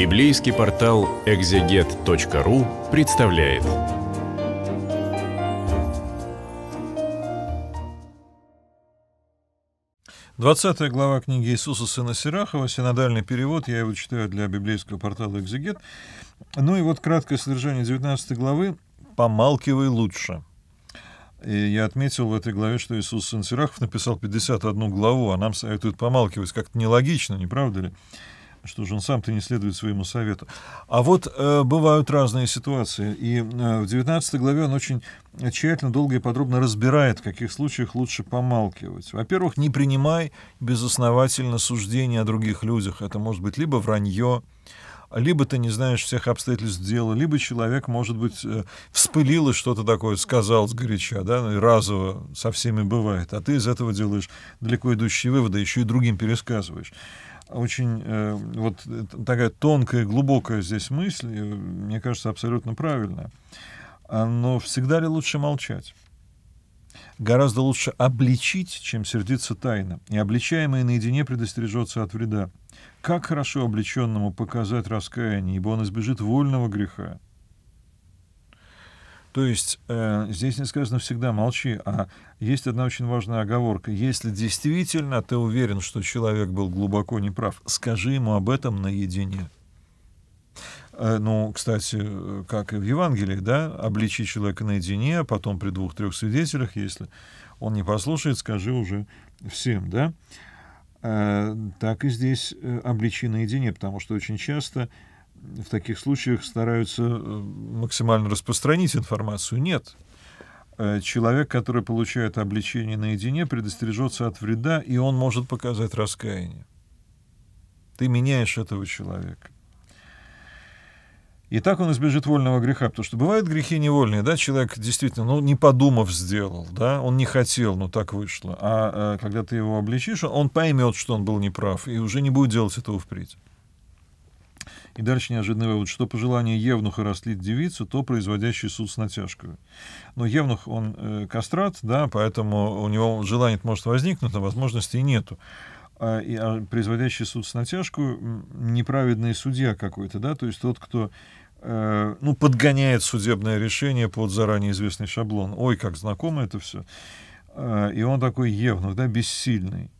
Библейский портал экзегет.ру представляет. Двадцатая глава книги Иисуса сына Сирахова, синодальный перевод, я его читаю для библейского портала «Экзегет». Ну и вот краткое содержание 19 главы «Помалкивай лучше». И я отметил в этой главе, что Иисус Сын Сирахов написал 51 главу, а нам советуют помалкивать. Как-то нелогично, не правда ли? Что же он сам-то не следует своему совету. А вот э, бывают разные ситуации. И э, в 19 главе он очень тщательно, долго и подробно разбирает, в каких случаях лучше помалкивать. Во-первых, не принимай безосновательно суждения о других людях. Это может быть либо вранье, либо ты не знаешь всех обстоятельств дела, либо человек, может быть, э, вспылил и что-то такое сказал сгоряча, да, ну и разово со всеми бывает, а ты из этого делаешь далеко идущие выводы, а еще и другим пересказываешь очень э, вот э, такая тонкая, глубокая здесь мысль, э, мне кажется, абсолютно правильная. А, но всегда ли лучше молчать? Гораздо лучше обличить, чем сердиться тайно. И обличаемый наедине предостережется от вреда. Как хорошо обличенному показать раскаяние, ибо он избежит вольного греха. То есть э, здесь не сказано всегда молчи, а есть одна очень важная оговорка. Если действительно ты уверен, что человек был глубоко неправ, скажи ему об этом наедине. Э, ну, кстати, как и в Евангелии, да, обличи человека наедине, а потом при двух-трех свидетелях, если он не послушает, скажи уже всем, да. Э, так и здесь э, обличи наедине, потому что очень часто в таких случаях стараются э, максимально распространить информацию. Нет. Э, человек, который получает обличение наедине, предостережется от вреда, и он может показать раскаяние. Ты меняешь этого человека. И так он избежит вольного греха, потому что бывают грехи невольные, да, человек действительно, ну, не подумав сделал, да, он не хотел, но так вышло. А, а когда ты его обличишь, он поймет, что он был неправ, и уже не будет делать этого впредь. И дальше неожиданный вывод, что по желанию Евнуха растлить девицу, то производящий суд с натяжкой. Но Евнух, он э, кастрат, да, поэтому у него желание может возникнуть, но а возможности нету а, и, а производящий суд с натяжку неправедный судья какой-то, да, то есть тот, кто э, ну, подгоняет судебное решение под заранее известный шаблон. Ой, как знакомо это все. Э, а, и он такой евнух, да, бессильный.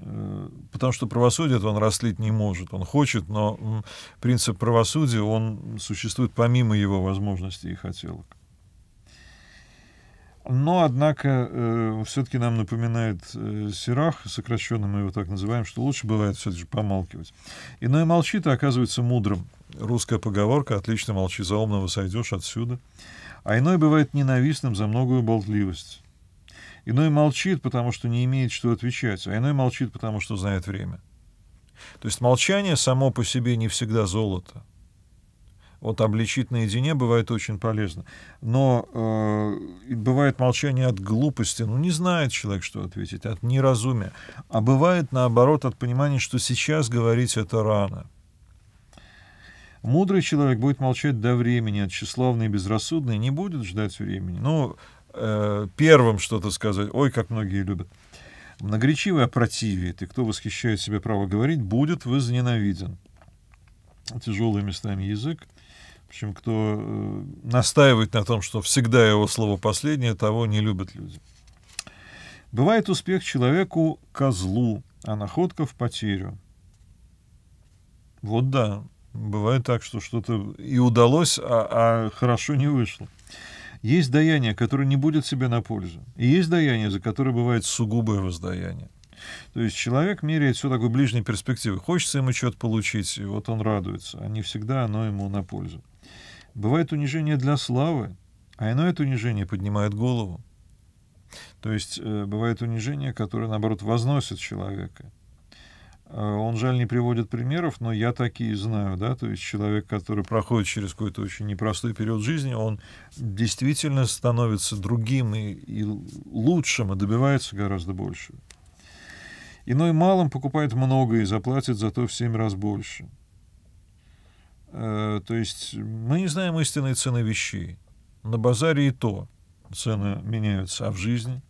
Э, потому что правосудие он раслить не может, он хочет, но принцип правосудия, он существует помимо его возможностей и хотелок. Но, однако, э, все-таки нам напоминает э, Сирах, сокращенно мы его так называем, что лучше бывает все-таки помалкивать. Иной молчит, а оказывается мудрым. Русская поговорка «отлично молчи, за умного сойдешь отсюда». А иной бывает ненавистным за многое болтливость. Иной молчит, потому что не имеет что отвечать, а иной молчит, потому что знает время. То есть молчание само по себе не всегда золото. Вот обличить наедине бывает очень полезно. Но э, бывает молчание от глупости. Ну, не знает человек, что ответить, от неразумия. А бывает, наоборот, от понимания, что сейчас говорить это рано. Мудрый человек будет молчать до времени, а тщеславный и безрассудный не будет ждать времени. Но Э, первым что-то сказать. Ой, как многие любят. Многоречивый опротивит, и кто восхищает себя право говорить, будет возненавиден. Тяжелый местами язык. В общем, кто э, настаивает на том, что всегда его слово последнее, того не любят люди. Бывает успех человеку козлу, а находка в потерю. Вот да, бывает так, что что-то и удалось, а, а хорошо не вышло. Есть даяние, которое не будет себе на пользу. И есть даяние, за которое бывает сугубое воздаяние. То есть человек меряет все такой ближней перспективы. Хочется ему что-то получить, и вот он радуется, а не всегда оно ему на пользу. Бывает унижение для славы, а иное это унижение поднимает голову. То есть э, бывает унижение, которое, наоборот, возносит человека. А, он, жаль, не приводит примеров, но я такие знаю, да, то есть человек, который проходит через какой-то очень непростой период жизни, он действительно становится другим и, и лучшим, и добивается гораздо больше. Иной малым покупает много и заплатит зато в семь раз больше. Э, то есть мы не знаем истинной цены вещей. На базаре и то цены меняются, а в жизни –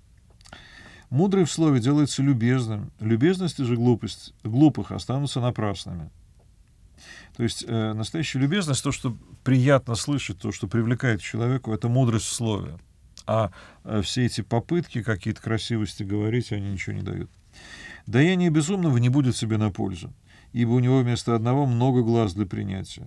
Мудрый в слове делается любезным. Любезность и же глупость глупых останутся напрасными. То есть э, настоящая любезность, то, что приятно слышать, то, что привлекает человеку, это мудрость в слове. А э, все эти попытки какие-то красивости говорить, они ничего не дают. Даяние безумного не будет себе на пользу, ибо у него вместо одного много глаз для принятия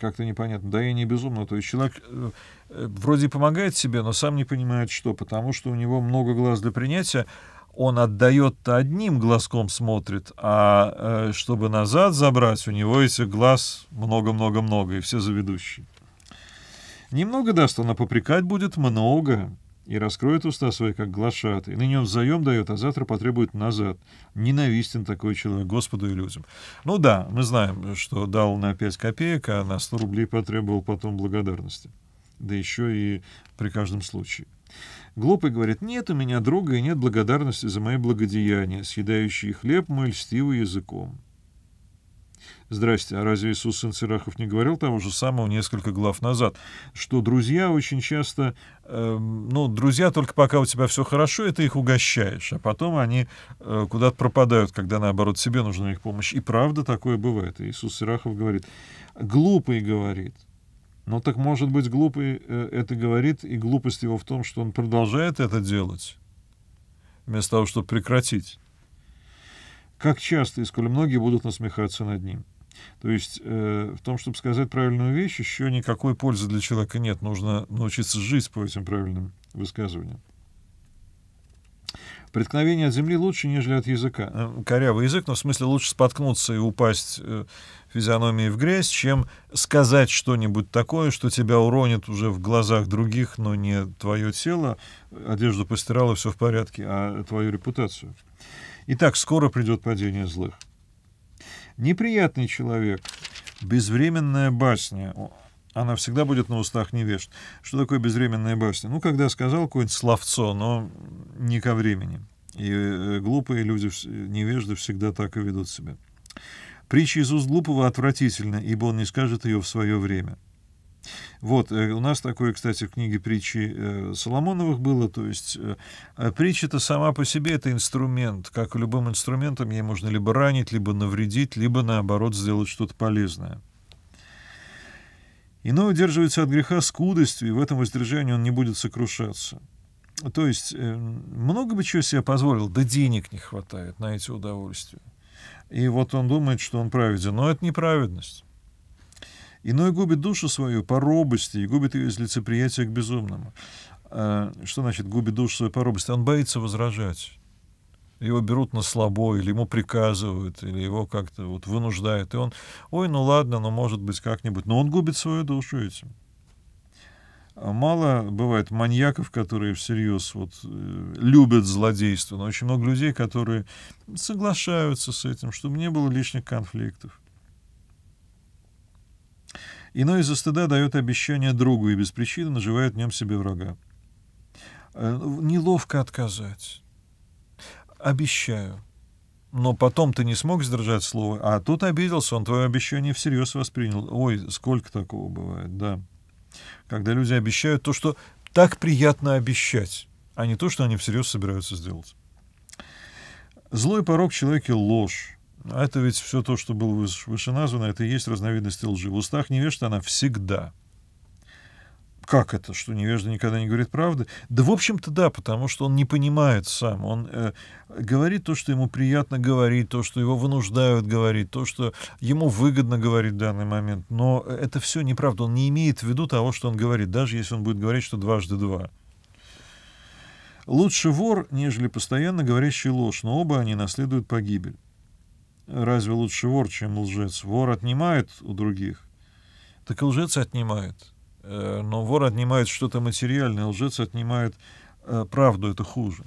как-то непонятно. Да и не безумно. То есть человек э, э, вроде помогает себе, но сам не понимает, что, потому что у него много глаз для принятия. Он отдает одним глазком смотрит, а э, чтобы назад забрать, у него этих глаз много-много-много, и все заведущие. Немного даст, она попрекать будет много и раскроет уста свои, как глашатый. Ныне он заем дает, а завтра потребует назад. Ненавистен такой человек Господу и людям. Ну да, мы знаем, что дал на 5 копеек, а на 100 рублей потребовал потом благодарности. Да еще и при каждом случае. Глупый говорит, нет у меня друга и нет благодарности за мои благодеяния, съедающие хлеб мой льстивый языком. Здрасте, а разве Иисус Сын Сирахов не говорил того же самого несколько глав назад, что друзья очень часто, э, ну, друзья только пока у тебя все хорошо, и ты их угощаешь, а потом они э, куда-то пропадают, когда, наоборот, тебе нужна их помощь. И правда такое бывает. Иисус Сирахов говорит, глупый говорит, но так, может быть, глупый э, это говорит, и глупость его в том, что он продолжает это делать, вместо того, чтобы прекратить. Как часто, и сколь многие будут насмехаться над ним. То есть э, в том, чтобы сказать правильную вещь, еще никакой пользы для человека нет. Нужно научиться жить по этим правильным высказываниям. Преткновение от земли лучше, нежели от языка. Э, корявый язык, но в смысле лучше споткнуться и упасть э, физиономией в грязь, чем сказать что-нибудь такое, что тебя уронит уже в глазах других, но не твое тело, одежду постирала, все в порядке, а твою репутацию. Итак, скоро придет падение злых. Неприятный человек. Безвременная басня. Она всегда будет на устах невежд. Что такое безвременная басня? Ну, когда сказал какое-нибудь словцо, но не ко времени. И э, глупые люди, невежды всегда так и ведут себя. Притча из уст глупого отвратительна, ибо он не скажет ее в свое время. Вот, э, у нас такое, кстати, в книге притчи э, Соломоновых было, то есть э, притча-то сама по себе это инструмент, как и любым инструментом ей можно либо ранить, либо навредить, либо, наоборот, сделать что-то полезное. Иной удерживается от греха скудостью, и в этом воздержании он не будет сокрушаться. То есть много бы чего себе позволил, да денег не хватает на эти удовольствия. И вот он думает, что он праведен, но это неправедность. Иной губит душу свою по робости и губит ее из лицеприятия к безумному. А, что значит губит душу свою по робости? Он боится возражать. Его берут на слабо, или ему приказывают, или его как-то вот вынуждают. И он, ой, ну ладно, ну может быть как-нибудь. Но он губит свою душу этим. А мало бывает маньяков, которые всерьез вот, э, любят злодейство, но очень много людей, которые соглашаются с этим, чтобы не было лишних конфликтов. Иной из-за стыда дает обещание другу и без причины наживает в нем себе врага. Э, неловко отказать. Обещаю. Но потом ты не смог сдержать слово, а тут обиделся, он твое обещание всерьез воспринял. Ой, сколько такого бывает, да. Когда люди обещают то, что так приятно обещать, а не то, что они всерьез собираются сделать. Злой порог человека ложь. А это ведь все то, что было названо. это и есть разновидность лжи. В устах невежда, она всегда. Как это, что невежда никогда не говорит правды? Да, в общем-то, да, потому что он не понимает сам. Он э, говорит то, что ему приятно говорить, то, что его вынуждают говорить, то, что ему выгодно говорить в данный момент. Но это все неправда. Он не имеет в виду того, что он говорит, даже если он будет говорить, что дважды два. Лучше вор, нежели постоянно говорящий ложь, но оба они наследуют погибель. Разве лучше вор, чем лжец? Вор отнимает у других. Так и лжец отнимает. Э, но вор отнимает что-то материальное, лжец отнимает э, правду, это хуже.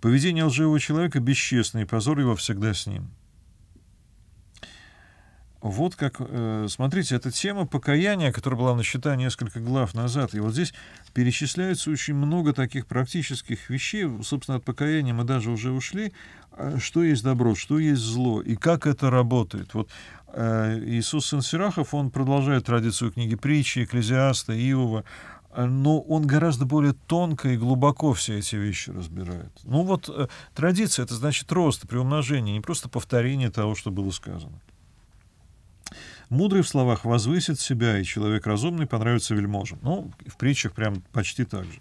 Поведение лживого человека бесчестное, и позор его всегда с ним. Вот как, э, смотрите, эта тема покаяния, которая была начата несколько глав назад, и вот здесь перечисляется очень много таких практических вещей, собственно, от покаяния мы даже уже ушли, а что есть добро, что есть зло, и как это работает. Вот э, Иисус Сын Сирахов, он продолжает традицию книги притчи, Экклезиаста, Иова, э, но он гораздо более тонко и глубоко все эти вещи разбирает. Ну вот традиция — это значит рост, приумножение, не просто повторение того, что было сказано. Мудрый в словах возвысит себя, и человек разумный понравится вельможам. Ну, в притчах прям почти так же.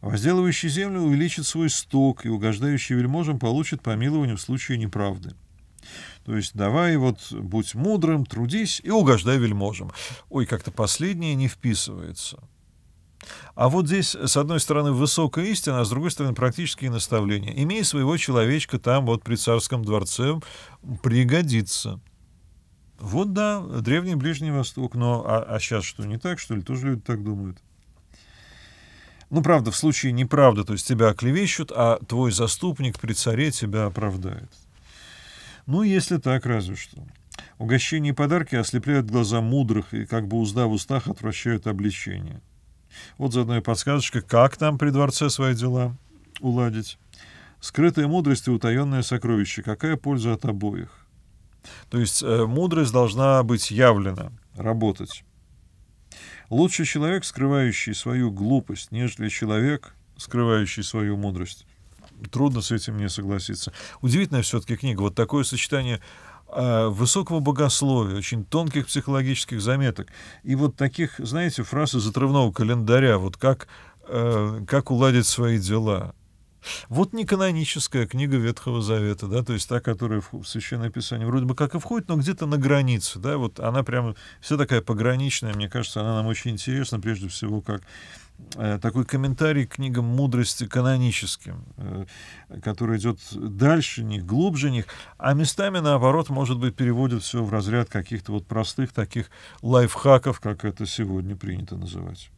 Возделывающий землю увеличит свой сток, и угождающий вельможам получит помилование в случае неправды. То есть давай вот будь мудрым, трудись и угождай вельможам. Ой, как-то последнее не вписывается. А вот здесь, с одной стороны, высокая истина, а с другой стороны, практические наставления. Имей своего человечка там, вот при царском дворце, пригодится. Вот да, древний Ближний Восток, но а, а сейчас что, не так, что ли? Тоже люди так думают. Ну, правда, в случае неправда, то есть тебя оклевещут, а твой заступник при царе тебя оправдает. Ну, если так, разве что. Угощения и подарки ослепляют глаза мудрых и как бы узда в устах отвращают обличение. Вот заодно и подсказочка, как там при дворце свои дела уладить. Скрытая мудрость и утаенное сокровище. Какая польза от обоих? То есть э, мудрость должна быть явлена, работать. Лучше человек, скрывающий свою глупость, нежели человек, скрывающий свою мудрость. Трудно с этим не согласиться. Удивительная все-таки книга. Вот такое сочетание э, высокого богословия, очень тонких психологических заметок. И вот таких, знаете, фраз из отрывного календаря, вот как, э, как уладить свои дела, вот не каноническая книга Ветхого Завета, да, то есть та, которая в Священное Писание вроде бы как и входит, но где-то на границе, да, вот она прямо вся такая пограничная, мне кажется, она нам очень интересна, прежде всего, как э, такой комментарий к книгам мудрости каноническим, э, который идет дальше них, глубже них, а местами, наоборот, может быть, переводит все в разряд каких-то вот простых таких лайфхаков, как это сегодня принято называть.